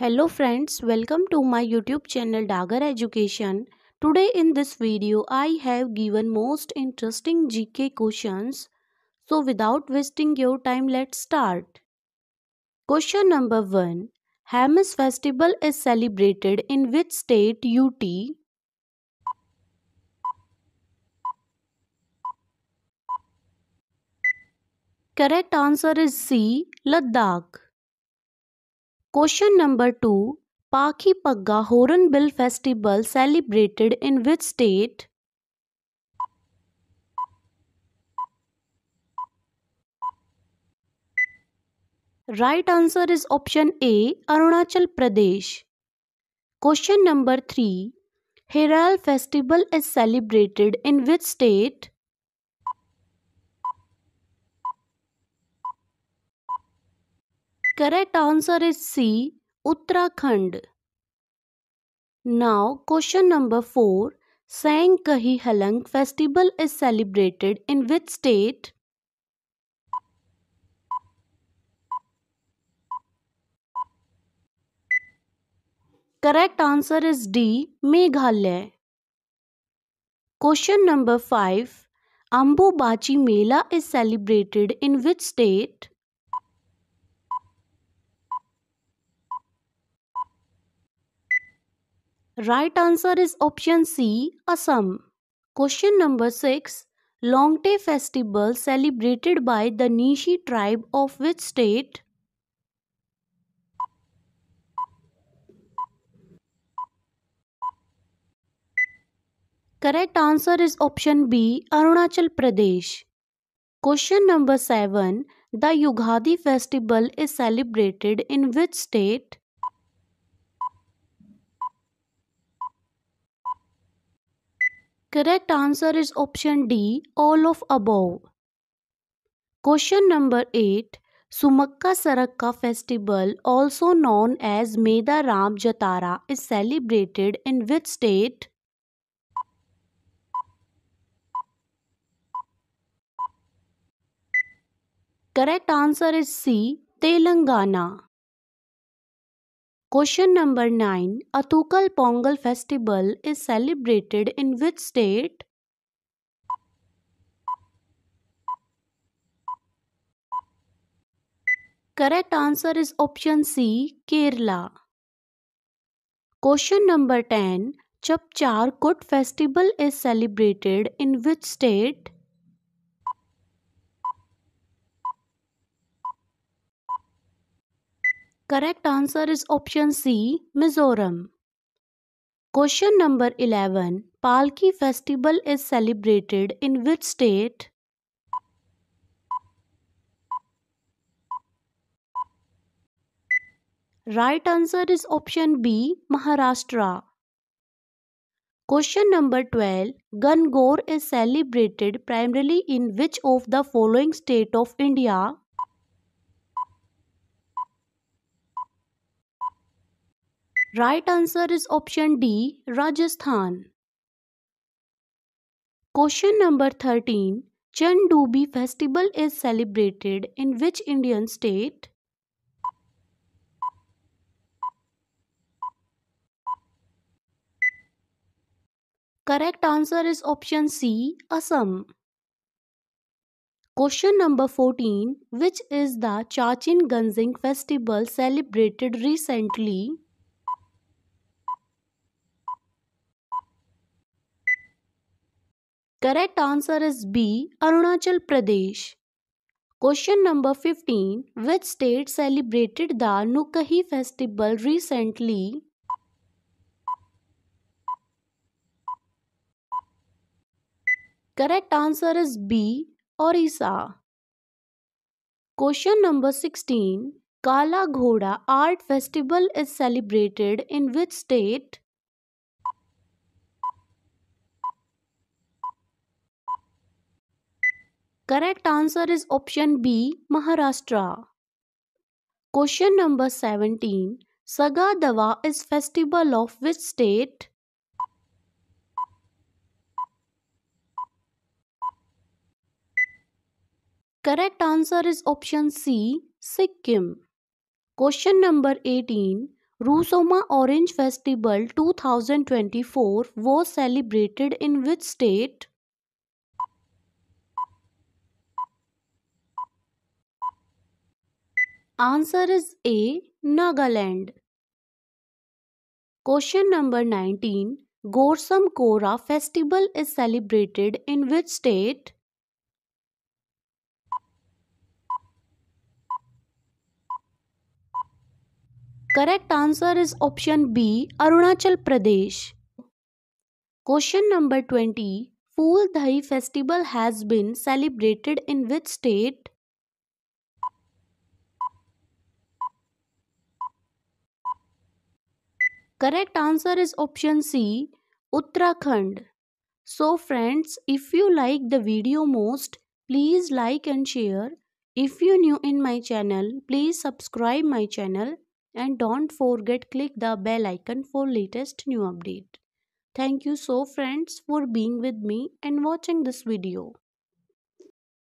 Hello friends, welcome to my YouTube channel Dagar Education. Today in this video, I have given most interesting GK questions. So without wasting your time, let's start. Question number 1. Hamas festival is celebrated in which state UT? Correct answer is C. Ladakh. Question number 2 Pakhi Pagga Hornbill Festival celebrated in which state? Right answer is option A Arunachal Pradesh. Question number 3 Hiral Festival is celebrated in which state? Correct answer is C Uttarakhand now question number four Seng Khihlang festival is celebrated in which state correct answer is D Meghalaya question number five Ambubachi Mela is celebrated in which state Right answer is option C, Assam. Question number 6. Longte festival celebrated by the Nishi tribe of which state? Correct answer is option B, Arunachal Pradesh. Question number 7. The Yugadi festival is celebrated in which state? correct answer is option D, all of above. Question number 8. Sumakka Sarakka festival, also known as Meda Ram Jatara, is celebrated in which state? Correct answer is C. Telangana. Question number 9 Atukal Pongal festival is celebrated in which state? Correct answer is option C Kerala. Question number 10 Chapchar Kut festival is celebrated in which state? Correct answer is option C, Mizoram. Question number 11. Palki festival is celebrated in which state? Right answer is option B, Maharashtra. Question number 12. Gangor is celebrated primarily in which of the following state of India? Right answer is option D Rajasthan. Question number 13 Chandubi festival is celebrated in which Indian state? Correct answer is option C Assam. Question number 14 Which is the Chachin Ganzing festival celebrated recently? Correct answer is B Arunachal Pradesh question number fifteen which state celebrated the Nuakhai festival recently correct answer is B Orissa question number sixteen Kala Ghoda art festival is celebrated in which state Correct answer is option B Maharashtra. Question number 17 Saga Dawa is festival of which state? Correct answer is option C Sikkim. Question number 18 Rusoma Orange Festival 2024 was celebrated in which state? Answer is A. Nagaland. Question number 19. Gorsam Kora festival is celebrated in which state? Correct answer is option B. Arunachal Pradesh. Question number 20. Full Dahi festival has been celebrated in which state? Correct answer is option C Uttarakhand. So friends, if you like the video most, please like and share. If you new in my channel, please subscribe my channel and don't forget click the bell icon for latest new update. Thank you so friends for being with me and watching this video.